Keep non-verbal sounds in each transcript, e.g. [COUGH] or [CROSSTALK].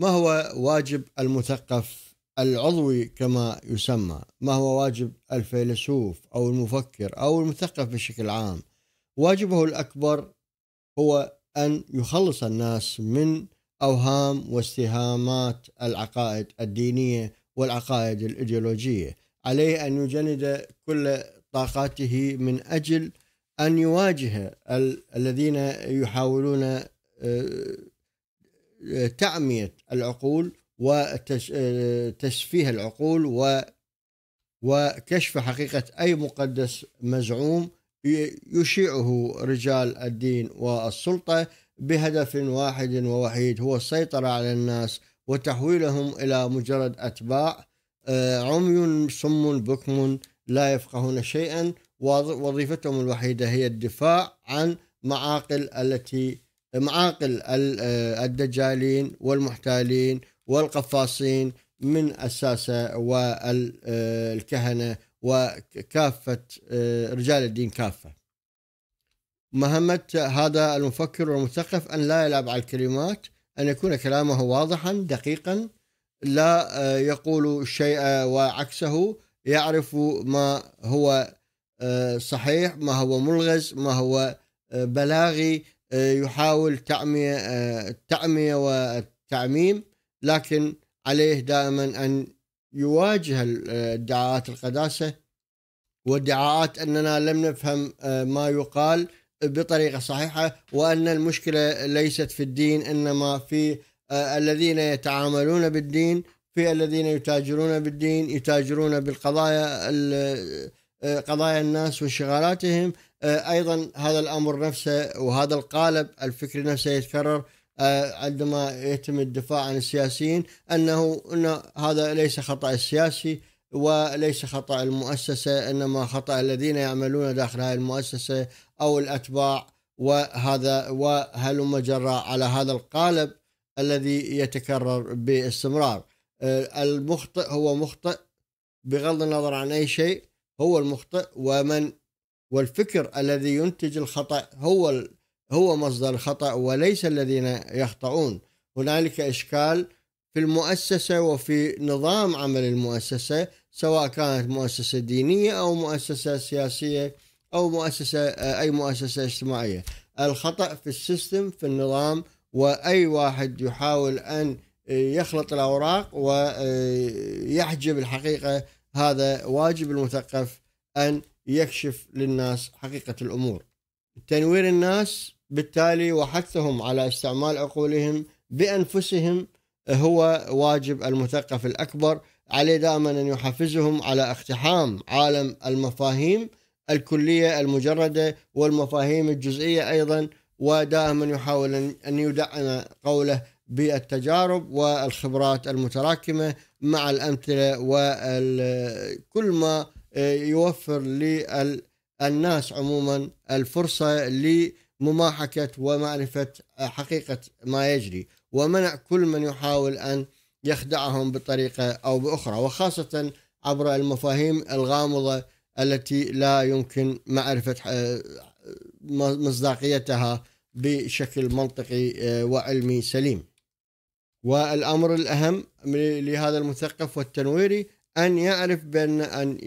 ما هو واجب المثقف العضوي كما يسمى ما هو واجب الفيلسوف أو المفكر أو المثقف بشكل عام واجبه الأكبر هو أن يخلص الناس من أوهام واستهامات العقائد الدينية والعقائد الإيديولوجية عليه أن يجند كل طاقاته من أجل أن يواجه الذين يحاولون آه، تعمية العقول وتسفيه آه، العقول و وكشف حقيقة أي مقدس مزعوم يشيعه رجال الدين والسلطة بهدف واحد ووحيد هو السيطرة على الناس وتحويلهم إلى مجرد أتباع آه، عمي سم بكم لا يفقهون شيئا وظيفتهم الوحيدة هي الدفاع عن معاقل التي معاقل آه، الدجالين والمحتالين والقفاصين من اساسه والكهنه آه، وكافه آه، رجال الدين كافه. مهمه هذا المفكر والمثقف ان لا يلعب على الكلمات، ان يكون كلامه واضحا دقيقا لا يقول شيء وعكسه، يعرف ما هو صحيح، ما هو ملغز، ما هو بلاغي، آه، يحاول تعمية آه، التعمية والتعميم لكن عليه دائما أن يواجه الدعاءات آه، القداسة وادعاءات أننا لم نفهم ما يقال بطريقة صحيحة وأن المشكلة ليست في الدين إنما في الذين يتعاملون بالدين في الذين يتاجرون بالدين يتاجرون بالقضايا قضايا الناس وانشغالاتهم آه، ايضا هذا الامر نفسه وهذا القالب الفكري نفسه يتكرر آه، عندما يتم الدفاع عن السياسيين انه ان هذا ليس خطا السياسي وليس خطا المؤسسه انما خطا الذين يعملون داخل هذه المؤسسه او الاتباع وهذا وهلم مجرى على هذا القالب الذي يتكرر باستمرار آه، المخطئ هو مخطئ بغض النظر عن اي شيء هو المخطئ ومن والفكر الذي ينتج الخطأ هو هو مصدر الخطأ وليس الذين يخطئون هنالك إشكال في المؤسسة وفي نظام عمل المؤسسة سواء كانت مؤسسة دينية أو مؤسسة سياسية أو مؤسسة آه، أي مؤسسة اجتماعية الخطأ في السيستم في النظام وأي واحد يحاول أن آه، يخلط الأوراق ويحجب آه، الحقيقة هذا واجب المثقف أن يكشف للناس حقيقة الأمور تنوير الناس بالتالي وحثهم على استعمال عقولهم بأنفسهم هو واجب المثقف الأكبر عليه دائما أن يحفزهم على اقتحام عالم المفاهيم الكلية المجردة والمفاهيم الجزئية أيضا ودائما يحاول أن يدعم قوله بالتجارب والخبرات المتراكمة مع الأمثلة وكل ما يوفر للناس عموما الفرصه لمماحكه ومعرفه حقيقه ما يجري ومنع كل من يحاول ان يخدعهم بطريقه او باخرى وخاصه عبر المفاهيم الغامضه التي لا يمكن معرفه آه، مصداقيتها بشكل منطقي آه، وعلمي سليم. والامر الاهم لهذا المثقف والتنويري أن يعرف بأن أن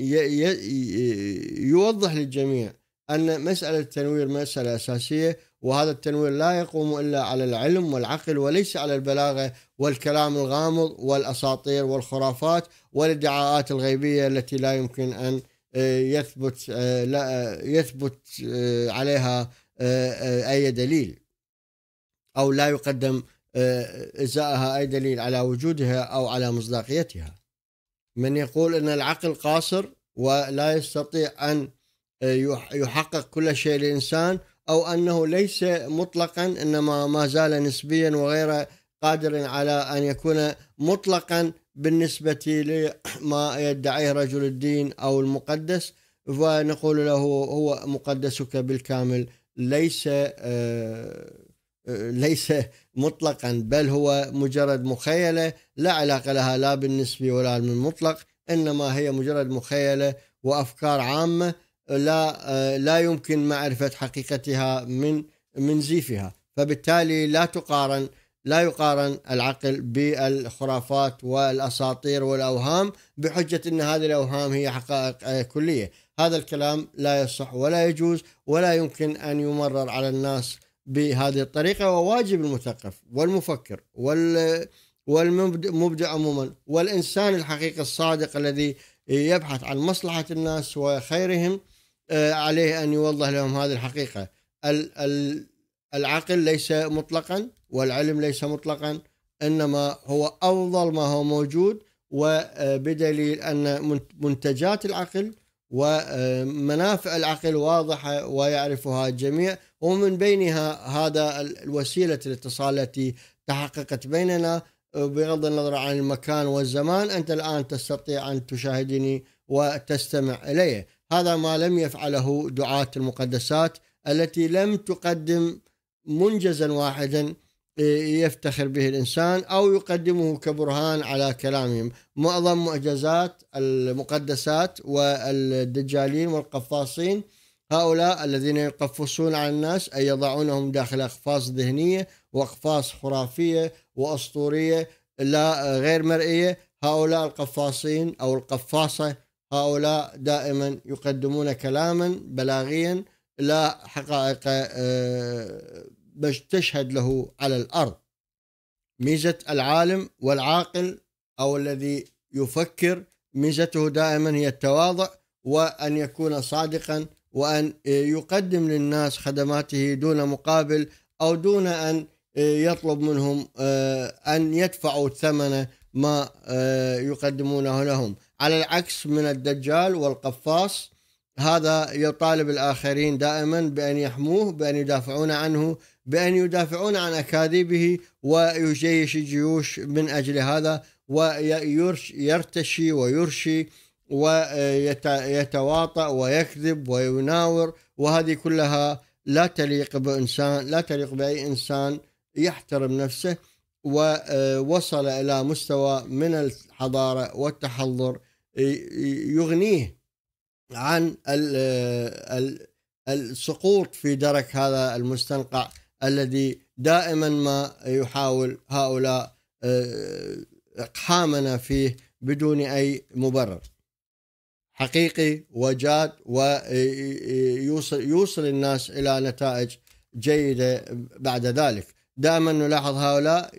يوضح للجميع أن مسألة التنوير مسألة أساسية وهذا التنوير لا يقوم إلا على العلم والعقل وليس على البلاغة والكلام الغامض والأساطير والخرافات والادعاءات الغيبية التي لا يمكن أن آه، يثبت آه، لا آه، يثبت عليها أي دليل أو لا يقدم إزاءها أي دليل على وجودها أو على مصداقيتها من يقول ان العقل قاصر ولا يستطيع ان آه، يحقق كل شيء الانسان او انه ليس مطلقا انما ما زال نسبيا وغير قادر على ان يكون مطلقا بالنسبه لما يدعيه رجل الدين او المقدس ونقول له هو مقدسك بالكامل ليس آه، ليس مطلقا بل هو مجرد مخيلة لا علاقة لها لا بالنسبي ولا بالمطلق إنما هي مجرد مخيلة وأفكار عامة لا لا يمكن معرفة حقيقتها من من زيفها فبالتالي لا تقارن لا يقارن العقل بالخرافات والاساطير والاوهام بحجه ان هذه الاوهام هي حقائق كليه، هذا الكلام لا يصح ولا يجوز ولا يمكن ان يمرر على الناس بهذه الطريقه وواجب المثقف والمفكر والمبدع عموما والانسان الحقيقي الصادق الذي يبحث عن مصلحه الناس وخيرهم آه، عليه ان يوضح لهم هذه الحقيقه العقل ليس مطلقا والعلم ليس مطلقا انما هو افضل ما هو موجود وبدليل آه، ان منتجات العقل ومنافع آه، العقل واضحه ويعرفها الجميع ومن بينها هذا الوسيلة الاتصال التي تحققت بيننا بغض النظر عن المكان والزمان أنت الآن تستطيع أن تشاهدني وتستمع إلي هذا ما لم يفعله دعاة المقدسات التي لم تقدم منجزا واحدا آه، يفتخر به الانسان او يقدمه كبرهان على كلامهم معظم معجزات المقدسات والدجالين والقفاصين هؤلاء الذين يقفصون على الناس أي يضعونهم داخل أقفاص ذهنية وأقفاص خرافية وأسطورية لا غير مرئية هؤلاء القفاصين أو القفاصة هؤلاء دائما يقدمون كلاما بلاغيا لا حقائق آه، تشهد له على الأرض ميزة العالم والعاقل أو الذي يفكر ميزته دائما هي التواضع وأن يكون صادقا وأن آه، يقدم للناس خدماته دون مقابل أو دون أن آه، يطلب منهم آه، أن يدفعوا ثمن ما يقدمونه لهم على العكس من الدجال والقفاص هذا يطالب الآخرين دائما بأن يحموه بأن يدافعون عنه بأن يدافعون عن أكاذيبه ويجيش الجيوش من أجل هذا ويرتشي ويرشي ويتواطأ ويكذب ويناور وهذه كلها لا تليق بإنسان لا تليق بأي إنسان يحترم نفسه ووصل آه، إلى مستوى من الحضارة والتحضر يغنيه عن آه، السقوط في درك هذا المستنقع الذي دائما ما يحاول هؤلاء آه، اقحامنا فيه بدون اي مبرر. حقيقي وجاد ويوصل يوصل الناس الى نتائج جيده بعد ذلك دائما نلاحظ هؤلاء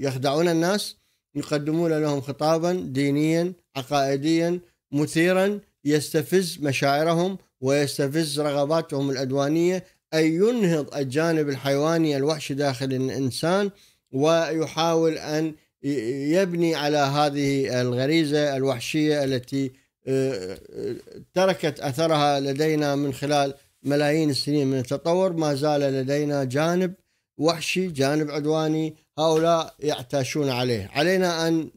يخدعون الناس يقدمون لهم خطابا دينيا عقائديا مثيرا يستفز مشاعرهم ويستفز رغباتهم العدوانيه اي ينهض الجانب الحيواني الوحشي داخل الإنسان ويحاول أن يبني على هذه الغريزة الوحشية التي آه، آه، تركت اثرها لدينا من خلال ملايين السنين من التطور ما زال لدينا جانب وحشي جانب عدواني هؤلاء يعتاشون عليه علينا ان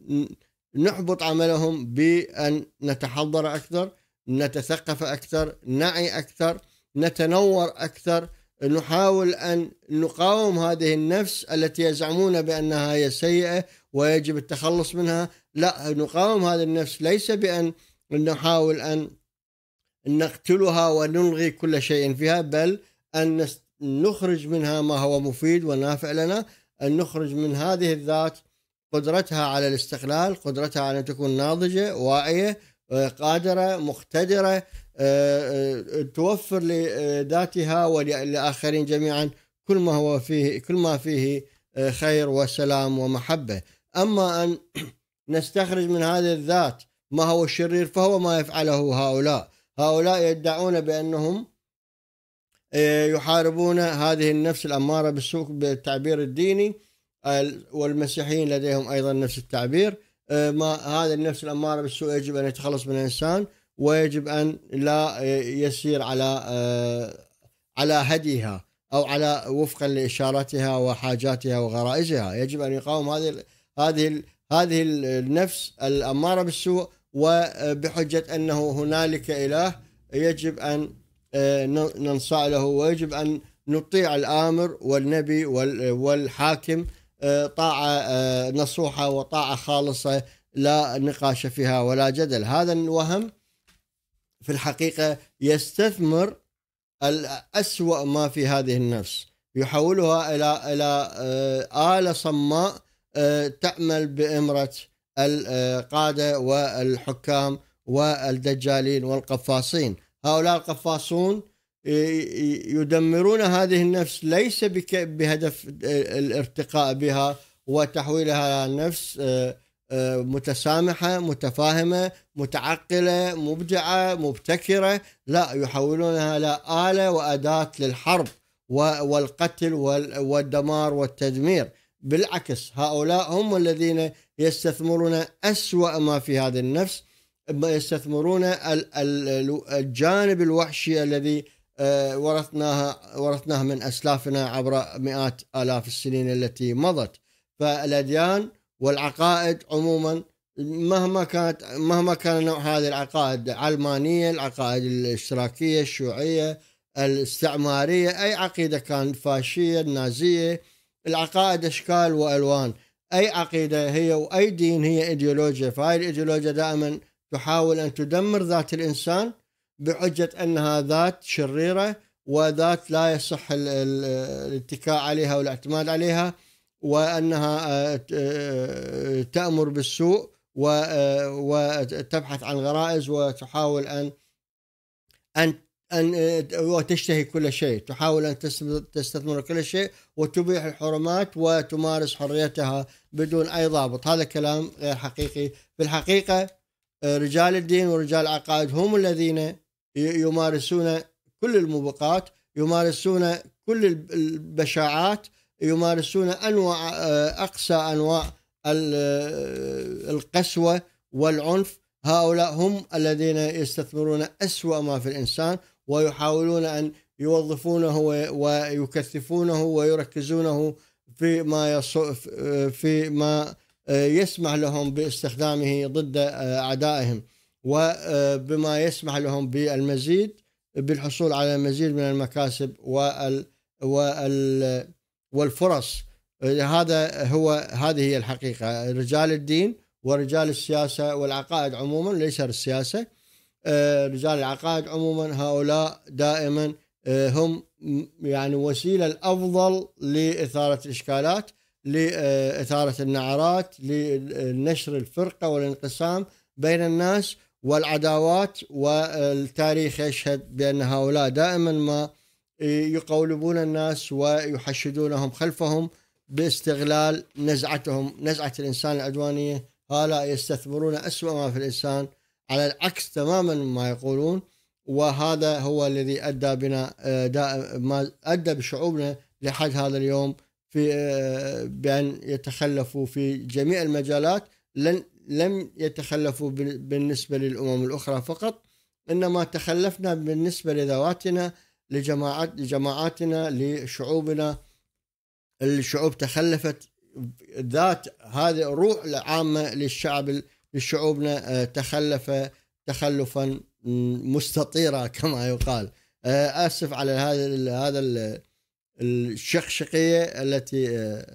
نحبط عملهم بان نتحضر اكثر نتثقف اكثر نعي اكثر نتنور اكثر نحاول ان نقاوم هذه النفس التي يزعمون بانها هي سيئه ويجب التخلص منها لا نقاوم هذه النفس ليس بان نحاول أن نقتلها ونلغي كل شيء فيها بل أن نخرج منها ما هو مفيد ونافع لنا أن نخرج من هذه الذات قدرتها على الاستقلال قدرتها على أن تكون ناضجة واعية آه، قادرة مقتدرة آه، آه، توفر لذاتها ولآخرين جميعا كل ما هو فيه كل ما فيه خير وسلام ومحبة أما أن [CLEARS THROAT] نستخرج من هذه الذات ما هو الشرير فهو ما يفعله هؤلاء هؤلاء يدعون بأنهم آه، يحاربون هذه النفس الأمارة بالسوء بالتعبير الديني والمسيحيين لديهم أيضا نفس التعبير آه، ما هذا النفس الأمارة بالسوء يجب أن يتخلص من الإنسان ويجب أن لا آه، يسير على على هديها أو على وفقا لإشاراتها وحاجاتها وغرائزها يجب أن يقاوم هذه هذه هذه النفس الأمارة بالسوء وبحجة أنه هنالك إله يجب أن آه، ننصاع له ويجب أن نطيع الآمر والنبي والحاكم آه، طاعة آه، نصوحة وطاعة خالصة لا نقاش فيها ولا جدل هذا الوهم في الحقيقة يستثمر الأسوأ ما في هذه النفس يحولها إلى إلى آلة صماء تعمل بإمرة القادة والحكام والدجالين والقفاصين هؤلاء القفاصون يدمرون هذه النفس ليس بهدف الارتقاء بها وتحويلها الى نفس آه، آه، متسامحه متفاهمه متعقله مبدعه مبتكره لا يحولونها الى اله واداه للحرب والقتل والدمار والتدمير بالعكس هؤلاء هم الذين يستثمرون أسوأ ما في هذه النفس يستثمرون الجانب الوحشي الذي آه، ورثناها ورثناه من أسلافنا عبر مئات آلاف السنين التي مضت فالأديان والعقائد عموما مهما كانت مهما كان نوع هذه العقائد العلمانية العقائد الاشتراكية الشيوعية الاستعمارية أي عقيدة كانت فاشية النازية العقائد أشكال وألوان أي عقيدة هي وأي دين هي إيديولوجيا فهاي الإيديولوجيا دائما تحاول أن تدمر ذات الإنسان بحجة أنها ذات شريرة وذات لا يصح الاتكاء عليها والاعتماد عليها وأنها آه، آه، تأمر بالسوء آه، وتبحث عن غرائز وتحاول أن أن أن آه، وتشتهي كل شيء تحاول أن تستثمر كل شيء وتبيح الحرمات وتمارس حريتها بدون أي ضابط هذا كلام غير حقيقي في الحقيقة آه، رجال الدين ورجال العقائد هم الذين يمارسون كل الموبقات يمارسون كل البشاعات يمارسون أنواع آه، أقسى أنواع القسوة والعنف هؤلاء هم الذين يستثمرون أسوأ ما في الإنسان ويحاولون أن يوظفونه ويكثفونه ويركزونه في ما في ما آه، يسمح لهم باستخدامه ضد آه، اعدائهم وبما آه، يسمح لهم بالمزيد بالحصول على المزيد من المكاسب وال والفرص هذا هو هذه هي الحقيقه رجال الدين ورجال السياسه والعقائد عموما ليس السياسه آه، رجال العقائد عموما هؤلاء دائما آه، هم يعني وسيله الافضل لاثاره الاشكالات لاثاره النعرات لنشر الفرقه والانقسام بين الناس والعداوات والتاريخ يشهد بان هؤلاء دائما ما يقولبون الناس ويحشدونهم خلفهم باستغلال نزعتهم نزعه الانسان العدوانيه هؤلاء يستثمرون اسوا ما في الانسان على العكس تماما ما يقولون وهذا هو الذي ادى بنا آه، ما ادى بشعوبنا لحد هذا اليوم في آه، بان يتخلفوا في جميع المجالات لن لم يتخلفوا بالنسبه للامم الاخرى فقط انما تخلفنا بالنسبه لذواتنا لجماعات لجماعاتنا لشعوبنا الشعوب تخلفت ذات هذه الروح العامه للشعب لشعوبنا آه، تخلف تخلفا مستطيرا [LAUGHS] كما يقال آه، اسف على هذا هذا الشقشقيه التي آه،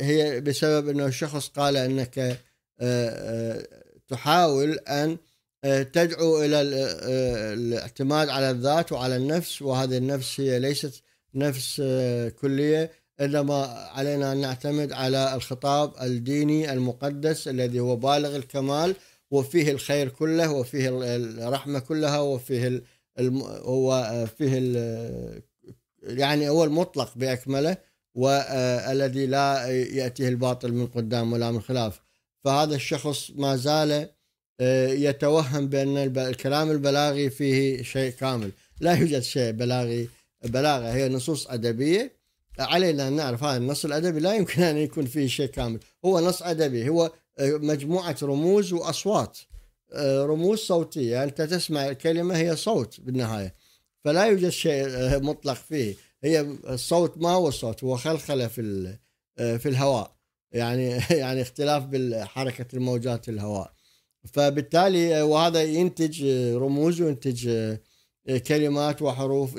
هي بسبب انه شخص قال انك تحاول ان تدعو الى الاعتماد على الذات وعلى النفس وهذه النفس هي ليست نفس كليه إنما علينا أن نعتمد على الخطاب الديني المقدس الذي هو بالغ الكمال وفيه الخير كله وفيه الرحمة كلها وفيه الم... هو آه، فيه ال... يعني هو المطلق بأكمله والذي آه، لا يأتيه الباطل من قدام ولا من خلاف فهذا الشخص ما زال آه، يتوهم بأن الكلام البلاغي فيه شيء كامل لا يوجد شيء بلاغي بلاغة هي نصوص أدبية علينا أن نعرف هذا النص الأدبي لا يمكن أن يكون فيه شيء كامل هو نص أدبي هو آه، مجموعة رموز وأصوات آه، رموز صوتية أنت تسمع الكلمة هي صوت بالنهاية فلا يوجد شيء آه، مطلق فيه هي الصوت ما هو الصوت هو خلخلة في في الهواء يعني [LAUGHS] يعني اختلاف بحركة الموجات في الهواء فبالتالي وهذا ينتج رموز وينتج كلمات وحروف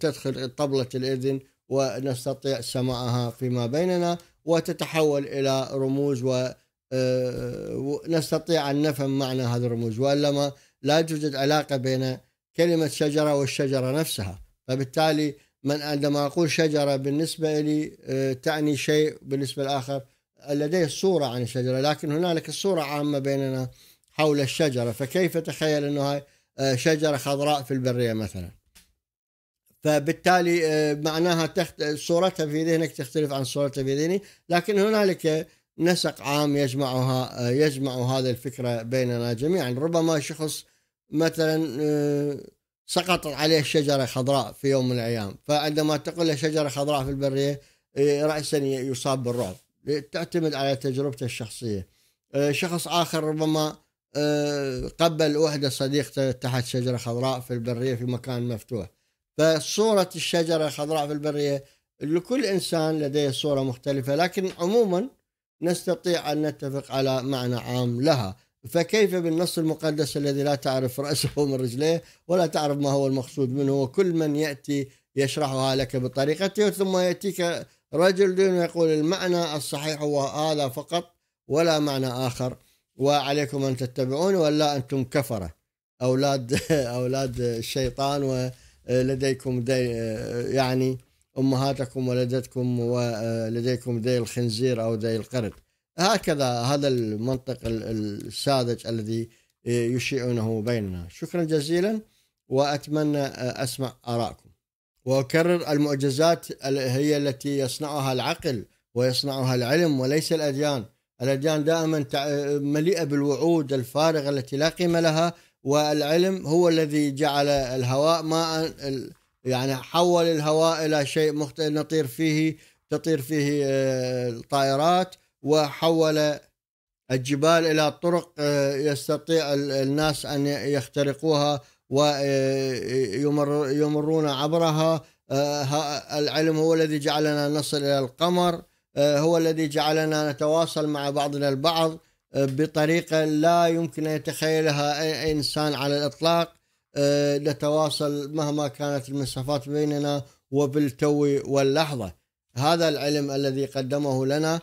تدخل طبلة الإذن ونستطيع سماعها فيما بيننا وتتحول إلى رموز ونستطيع آه، أن نفهم معنى هذه الرموز وإلا ما لا توجد علاقة بين كلمة شجرة والشجرة نفسها فبالتالي من عندما أقول شجرة بالنسبة لي آه، تعني شيء بالنسبة للآخر لديه صورة عن الشجرة لكن هنالك صورة عامة بيننا حول الشجرة فكيف تخيل أنه هاي آه، شجرة خضراء في البرية مثلا فبالتالي آه، معناها تخت... صورتها في ذهنك تختلف عن صورتها في ذهني لكن هنالك نسق عام يجمعها آه، يجمع هذه الفكرة بيننا جميعا ربما شخص مثلا آه، سقطت عليه شجرة خضراء في يوم من الأيام فعندما تقول له شجرة خضراء في البرية رأسا يصاب بالرعب تعتمد على تجربته الشخصية شخص آخر ربما قبل وحدة صديقته تحت شجرة خضراء في البرية في مكان مفتوح فصورة الشجرة الخضراء في البرية لكل إنسان لديه صورة مختلفة لكن عموما نستطيع أن نتفق على معنى عام لها فكيف بالنص المقدس الذي لا تعرف رأسه من رجليه ولا تعرف ما هو المقصود منه وكل من يأتي يشرحها لك بطريقته ثم يأتيك رجل دون يقول المعنى الصحيح هو هذا فقط ولا معنى آخر وعليكم أن تتبعون ولا أنتم كفرة أولاد [LAUGHS] أولاد الشيطان و لديكم دي يعني امهاتكم ولدتكم ولديكم دي الخنزير او دي القرد هكذا هذا المنطق الساذج الذي يشيعونه بيننا شكرا جزيلا واتمنى اسمع ارائكم واكرر المعجزات هي التي يصنعها العقل ويصنعها العلم وليس الاديان الاديان دائما مليئه بالوعود الفارغه التي لا قيمه لها والعلم هو الذي جعل الهواء ماء يعني حول الهواء الى شيء مختلف نطير فيه تطير فيه آه، الطائرات وحول الجبال الى طرق آه، يستطيع الناس ان يخترقوها ويمرون آه، عبرها العلم هو الذي جعلنا نصل الى القمر هو الذي جعلنا نتواصل مع بعضنا البعض بطريقة لا يمكن أن يتخيلها أي إنسان على الإطلاق آه، نتواصل مهما كانت المسافات بيننا وبالتو واللحظة هذا العلم الذي قدمه لنا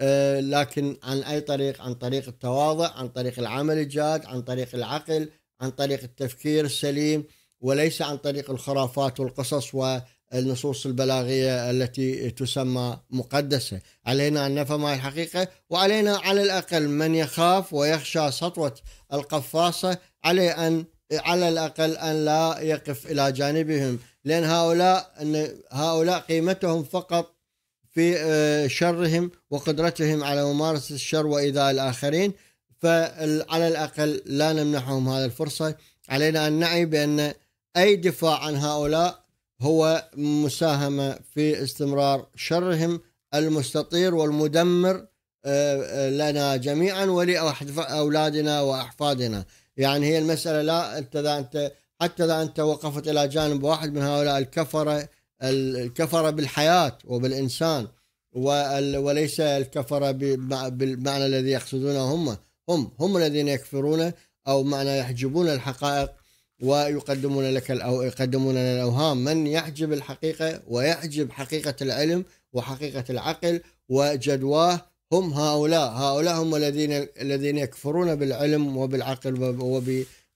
آه، لكن عن أي طريق عن طريق التواضع عن طريق العمل الجاد عن طريق العقل عن طريق التفكير السليم وليس عن طريق الخرافات والقصص النصوص البلاغية التي تسمى مقدسة علينا أن نفهم هذه الحقيقة وعلينا على الأقل من يخاف ويخشى سطوة القفاصة عليه أن على الأقل أن لا يقف إلى جانبهم لأن هؤلاء أن هؤلاء قيمتهم فقط في آه، شرهم وقدرتهم على ممارسة الشر وإيذاء الآخرين فعلى الأقل لا نمنحهم هذه الفرصة علينا أن نعي بأن أي دفاع عن هؤلاء هو مساهمة في استمرار شرهم المستطير والمدمر آه، آه، لنا جميعا ولأولادنا وأحفادنا يعني هي المسألة لا أنت إذا أنت حتى إذا أنت وقفت إلى جانب واحد من هؤلاء الكفرة الكفرة بالحياة وبالإنسان وليس الكفرة بالمعنى الذي يقصدونه هم هم هم الذين يكفرون أو معنى يحجبون الحقائق ويقدمون لك أو يقدمون لنا الأوهام من يحجب الحقيقة ويحجب حقيقة العلم وحقيقة العقل وجدواه هم هؤلاء هؤلاء هم الذين الذين يكفرون بالعلم وبالعقل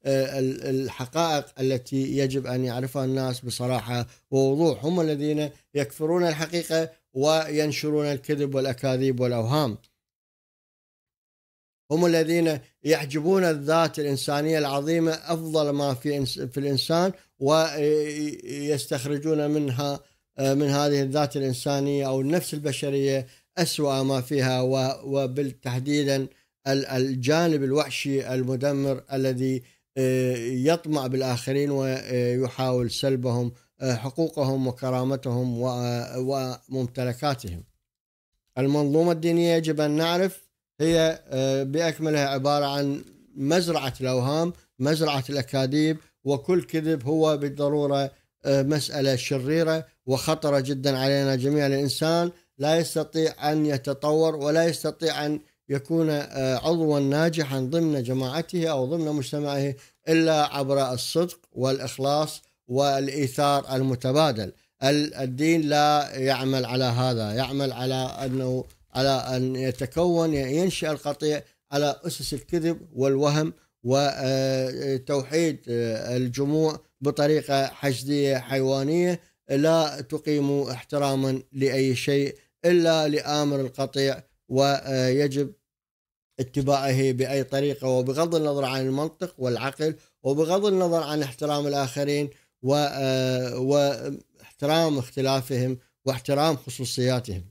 وبالحقائق آه، التي يجب أن يعرفها الناس بصراحة ووضوح هم الذين يكفرون الحقيقة وينشرون الكذب والأكاذيب والأوهام هم الذين يحجبون الذات الإنسانية العظيمة أفضل ما في في الإنسان ويستخرجون منها من هذه الذات الإنسانية أو النفس البشرية أسوأ ما فيها وبالتحديدا الجانب الوحشي المدمر الذي يطمع بالآخرين ويحاول سلبهم حقوقهم وكرامتهم وممتلكاتهم المنظومة الدينية يجب أن نعرف هي آه، باكملها عباره عن مزرعه الاوهام، مزرعه الاكاذيب وكل كذب هو بالضروره آه، مساله شريره وخطره جدا علينا جميعا الانسان لا يستطيع ان يتطور ولا يستطيع ان يكون آه، عضوا ناجحا ضمن جماعته او ضمن مجتمعه الا عبر الصدق والاخلاص والايثار المتبادل الدين لا يعمل على هذا يعمل على انه على أن يتكون ينشأ القطيع على أسس الكذب والوهم وتوحيد الجموع بطريقة حشدية حيوانية لا تقيم احتراما لأي شيء إلا لآمر القطيع ويجب اتباعه بأي طريقة وبغض النظر عن المنطق والعقل وبغض النظر عن احترام الآخرين واحترام اختلافهم واحترام خصوصياتهم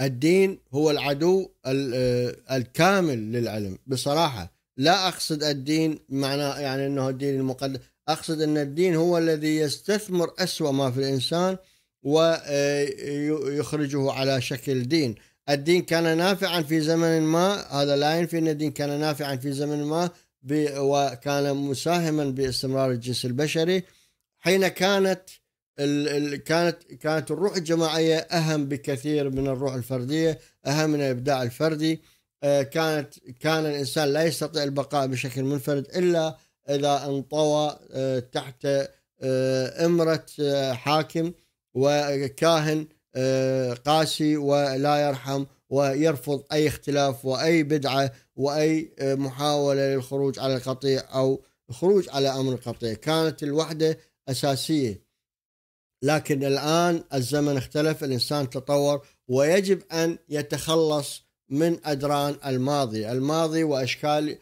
الدين هو العدو آه، الكامل للعلم بصراحه لا اقصد الدين معناه يعني انه الدين المقدس اقصد ان الدين هو الذي يستثمر اسوا ما في الانسان ويخرجه آه، على شكل دين الدين كان نافعا في زمن ما هذا لا ينفي ان الدين كان نافعا في زمن ما وكان مساهما باستمرار الجنس البشري حين كانت ال ال كانت كانت الروح الجماعيه اهم بكثير من الروح الفرديه اهم من الابداع الفردي آه، كانت كان الانسان لا يستطيع البقاء بشكل منفرد الا اذا انطوى آه، تحت آه، امره حاكم وكاهن قاسي ولا يرحم ويرفض اي اختلاف واي بدعه واي محاوله للخروج على القطيع او الخروج على امر القطيع كانت الوحده اساسيه لكن الآن الزمن اختلف الإنسان تطور ويجب أن يتخلص من أدران الماضي الماضي وأشكال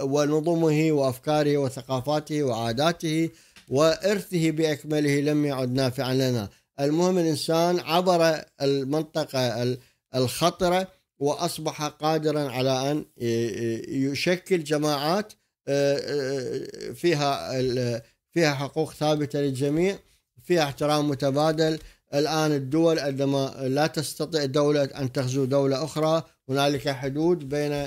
ونظمه وأفكاره وثقافاته وعاداته وإرثه بأكمله لم يعد نافعا لنا المهم الإنسان عبر المنطقة الخطرة وأصبح قادرا على أن يشكل جماعات فيها فيها حقوق ثابتة للجميع فيها احترام متبادل الآن الدول عندما لا تستطيع دولة أن تغزو دولة أخرى هنالك حدود بين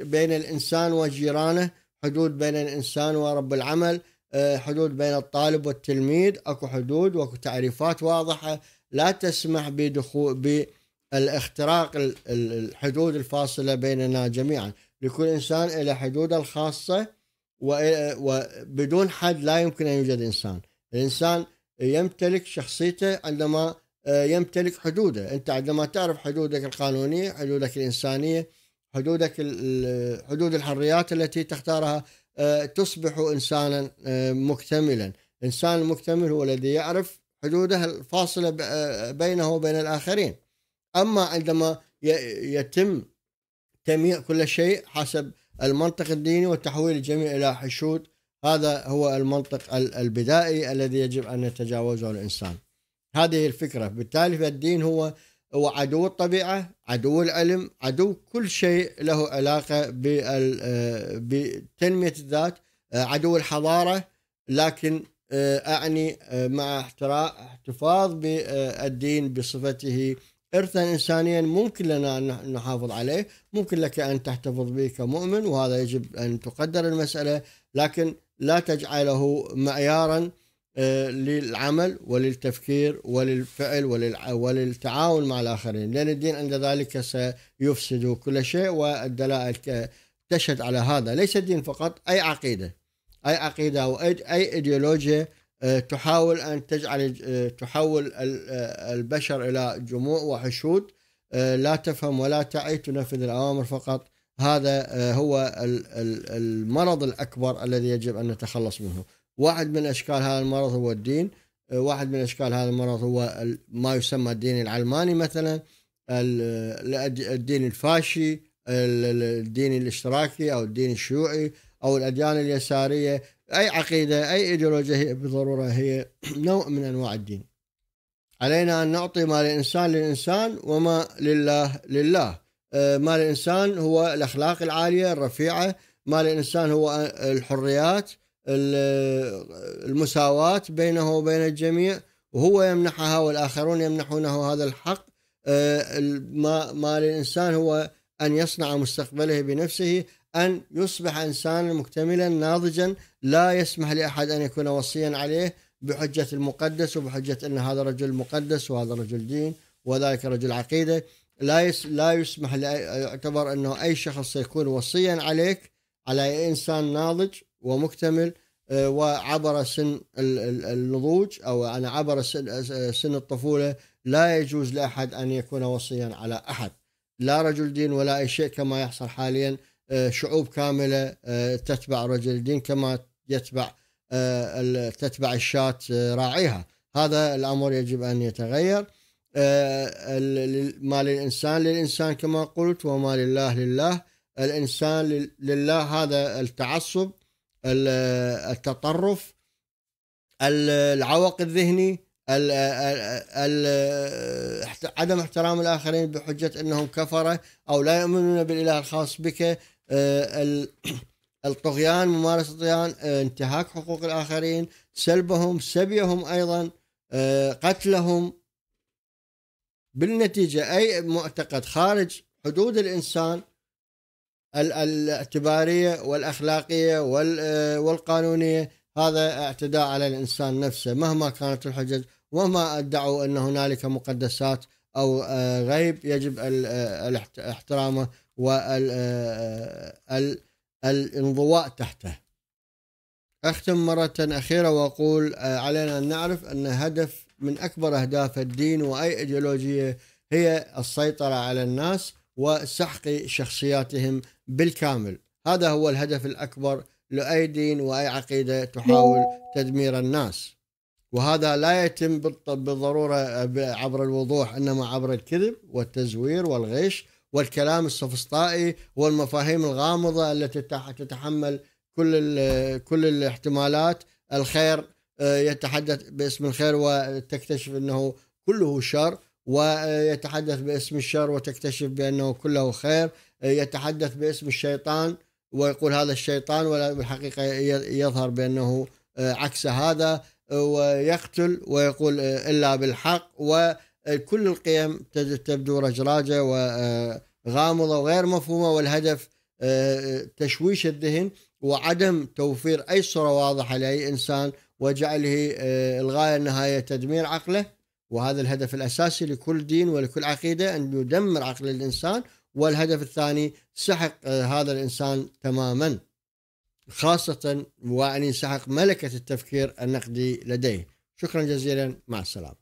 بين الإنسان وجيرانه حدود بين الإنسان ورب العمل آه، حدود بين الطالب والتلميذ اكو حدود واكو تعريفات واضحه لا تسمح بدخول بالاختراق الحدود الفاصله بيننا جميعا لكل انسان الى حدوده الخاصه وبدون حد لا يمكن ان يوجد انسان الانسان يمتلك شخصيته عندما آه، يمتلك حدوده انت عندما تعرف حدودك القانونيه حدودك الانسانيه حدودك حدود الحريات التي تختارها آه، تصبح انسانا آه، مكتملا الانسان المكتمل هو الذي يعرف حدوده الفاصله بينه وبين الاخرين اما عندما يتم تمييع كل شيء حسب المنطق الديني وتحويل الجميع الى حشود هذا هو المنطق البدائي الذي يجب أن يتجاوزه الإنسان هذه الفكرة بالتالي فالدين هو هو عدو الطبيعة عدو العلم عدو كل شيء له علاقة آه، بتنمية الذات آه، عدو الحضارة لكن آه، أعني مع احتفاظ بالدين بصفته إرثا إنسانيا ممكن لنا أن نحافظ عليه ممكن لك أن تحتفظ به كمؤمن وهذا يجب أن تقدر المسألة لكن لا تجعله معيارا آه، للعمل وللتفكير وللفعل وللتعاون مع الآخرين لأن الدين عند ذلك سيفسد كل شيء والدلائل تشهد على هذا ليس الدين فقط أي عقيدة أي عقيدة أو أي إيديولوجيا آه، تحاول أن تجعل آه، تحول البشر إلى جموع وحشود لا تفهم ولا تعي تنفذ الأوامر فقط هذا آه، هو المرض الأكبر الذي يجب أن نتخلص منه واحد من أشكال هذا المرض هو الدين آه، واحد من أشكال هذا المرض هو ما يسمى الدين العلماني مثلا الدين الفاشي الدين الاشتراكي أو الدين الشيوعي أو الأديان اليسارية أي عقيدة أي إيديولوجية هي بالضرورة هي [CLEARS THROAT] نوع من أنواع الدين علينا أن نعطي ما للإنسان للإنسان وما لله لله آه، مال الانسان هو الاخلاق العاليه الرفيعه مال الانسان هو الحريات المساواه بينه وبين الجميع وهو يمنحها والاخرون يمنحونه هذا الحق آه، مال الانسان هو ان يصنع مستقبله بنفسه ان يصبح انسانا مكتملا ناضجا لا يسمح لاحد ان يكون وصيا عليه بحجه المقدس وبحجه ان هذا رجل مقدس وهذا رجل دين وذلك رجل عقيده لا يس لا يسمح يعتبر انه اي شخص سيكون وصيا عليك على اي انسان ناضج ومكتمل آه، وعبر سن النضوج او انا يعني عبر آه، سن الطفوله لا يجوز لاحد ان يكون وصيا على احد لا رجل دين ولا اي شيء كما يحصل حاليا آه، شعوب كامله تتبع رجل دين كما يتبع تتبع الشاة راعيها هذا الامر يجب ان يتغير آه، ما للإنسان للإنسان كما قلت وما لله لله الإنسان لله هذا التعصب التطرف العوق الذهني عدم احترام الآخرين بحجة أنهم كفرة أو لا يؤمنون بالإله الخاص بك آه، الطغيان ممارسة الطغيان انتهاك حقوق الآخرين سلبهم سبيهم أيضا آه، قتلهم بالنتيجة أي معتقد خارج حدود الإنسان الاعتبارية والأخلاقية آه، والقانونية هذا اعتداء على الإنسان نفسه مهما كانت الحجج وما ادعوا أن هنالك مقدسات أو آه، غيب يجب آه، احترامه والانضواء تحته أختم مرة أخيرة وأقول علينا أن نعرف أن هدف من أكبر أهداف الدين وأي إيديولوجية هي السيطرة على الناس وسحق شخصياتهم بالكامل هذا هو الهدف الأكبر لأي دين وأي عقيدة تحاول تدمير الناس وهذا لا يتم بالضرورة عبر الوضوح إنما عبر الكذب والتزوير والغش والكلام السفسطائي والمفاهيم الغامضة التي تتحمل كل كل الاحتمالات الخير آه، يتحدث باسم الخير وتكتشف انه كله شر ويتحدث باسم الشر وتكتشف بانه كله خير آه، يتحدث باسم الشيطان ويقول هذا الشيطان ولا بالحقيقه يظهر بانه آه، عكس هذا ويقتل ويقول الا بالحق وكل القيم تبدو رجراجه وغامضه وغير مفهومه والهدف تشويش الذهن وعدم توفير اي صوره واضحه لاي انسان واجعله آه، الغايه النهايه تدمير عقله وهذا الهدف الاساسي لكل دين ولكل عقيده ان يدمر عقل الانسان والهدف الثاني سحق آه، هذا الانسان تماما خاصه وان سحق ملكه التفكير النقدي لديه شكرا جزيلا مع السلامه